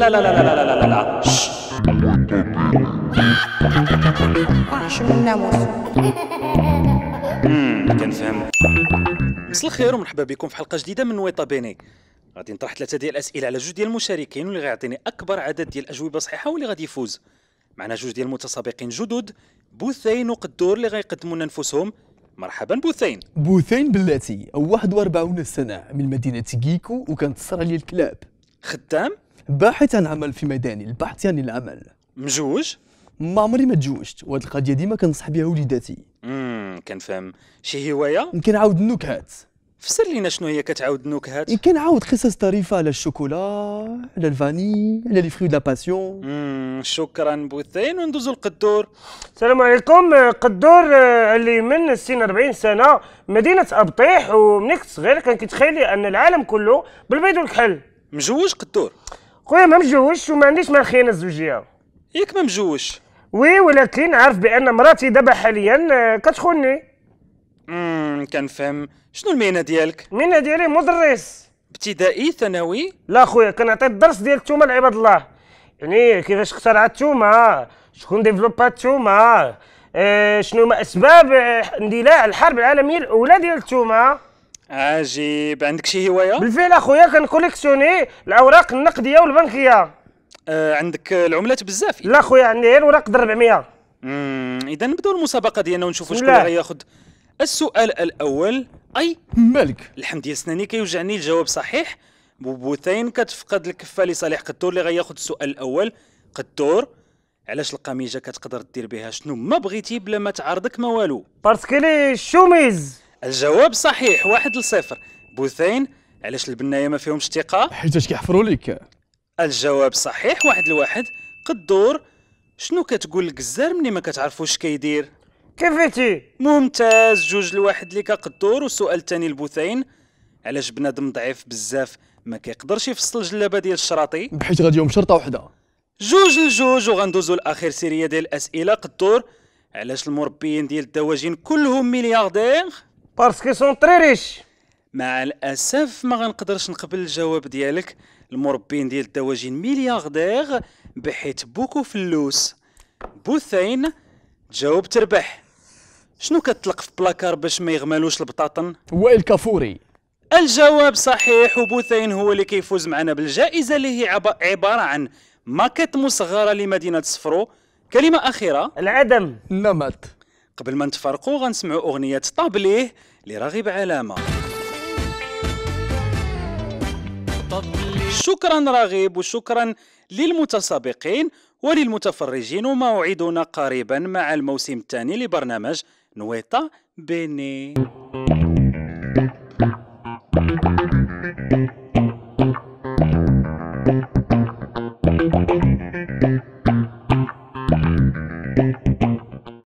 لا لا لا لا لا لا لا لا لا من الناموس كنفهم مساء الخير ومرحبا بكم في حلقه جديده من نويطه بيني غادي نطرح ثلاثه ديال الاسئله على جوج ديال المشاركين واللي غيعطيني اكبر عدد ديال الاجوبه صحيحه واللي غادي يفوز معنا جوج ديال المتسابقين جدد بوثين وقدور اللي غيقدموا لنا نفوسهم مرحبا بوثين بوثين بلاتي 41 سنه من مدينه كيكو وكنتصر لي الكلاب خدام باحث عن عمل في ميداني البحث يعني العمل مجوج ما عمري ما تزوجت وهاد القضيه ديما كنصح بها وليداتي امم كنفهم شي هوايه كنعاود النكهات فسر لينا شنو هي كتعاود النكهات كنعاود قصص طريفه على الشوكولا على الفاني على لي فري دو لا باسيون شكرا بوثين وندوزو لقدور السلام عليكم قدور آه، اللي من السن 40 سنه مدينه ابطيح ومني كنت صغير كان كيتخيل ان العالم كله بالبيض والكحل مجوج قدور خويا ما مجوش وما عنديش مع الخيانه الزوجيه ياك ما مجوش وي ولكن عارف بان مراتي دابا حاليا آه، كتخوني امم كنفهم شنو المهنه ديالك المهنه ديالي مدرس ابتدائي ثانوي لا خويا كنعطي الدرس ديال التومه لعباد الله يعني كيفاش اخترعت التومه شكون ديفلوبا التومه آه شنو هما اسباب آه، اندلاع الحرب العالميه الاولى ديال التومه عجيب آه، عندك شي هوايه بالفعل اخويا كنكوليكسيوني الاوراق النقديه والبنكيه آه عندك العملات بزاف لا خويا عندي غير د 400 اذا نبداو المسابقه ديالنا ونشوفوا شكون اللي غياخذ السؤال الاول اي مالك الحمد ديال سناني كيوجعني الجواب صحيح بوبوتين كتفقد الكفه لصالح قدور اللي غياخذ السؤال الاول قدور علاش القميجه كتقدر دير بها شنو ما بغيتي بلا ما تعرضك ما والو باسكو لي شوميز الجواب صحيح واحد لصفر بوثين علاش البنايه ما فيهمش ثقه حيتاش كيحفروا لك الجواب صحيح واحد لواحد قدور شنو كتقول الجزار ملي ما كتعرفوش كيدير كيفيتي ممتاز جوج لواحد ليك قدور والسؤال الثاني لبوثين علاش بنادم ضعيف بزاف ما كيقدرش يفصل الجلابه ديال الشراطي حيت غادي يوم شرطه وحده جوج لجوج وغندوزو لاخر سيريه ديال الاسئله قدور علاش المربيين ديال الدواجن كلهم ملياردير باسكو سون تري ريش مع الاسف ما غنقدرش نقبل الجواب ديالك المربين ديال الدواجن ملياردير بحيث بوكو فلوس بوثين جاوب تربح شنو كتطلق في بلاكار باش ما يغملوش البطاطن وائل كافوري الجواب صحيح وبوثين هو اللي كيفوز معنا بالجائزه اللي هي عباره عن ماكيت مصغره لمدينه صفرو كلمه اخيره العدم نمت قبل ما نتفرقوا غنسمعوا اغنيه طابليه لراغب علامة شكرا راغب وشكرا للمتسابقين وللمتفرجين وموعدنا قريبا مع الموسم الثاني لبرنامج نويطة بيني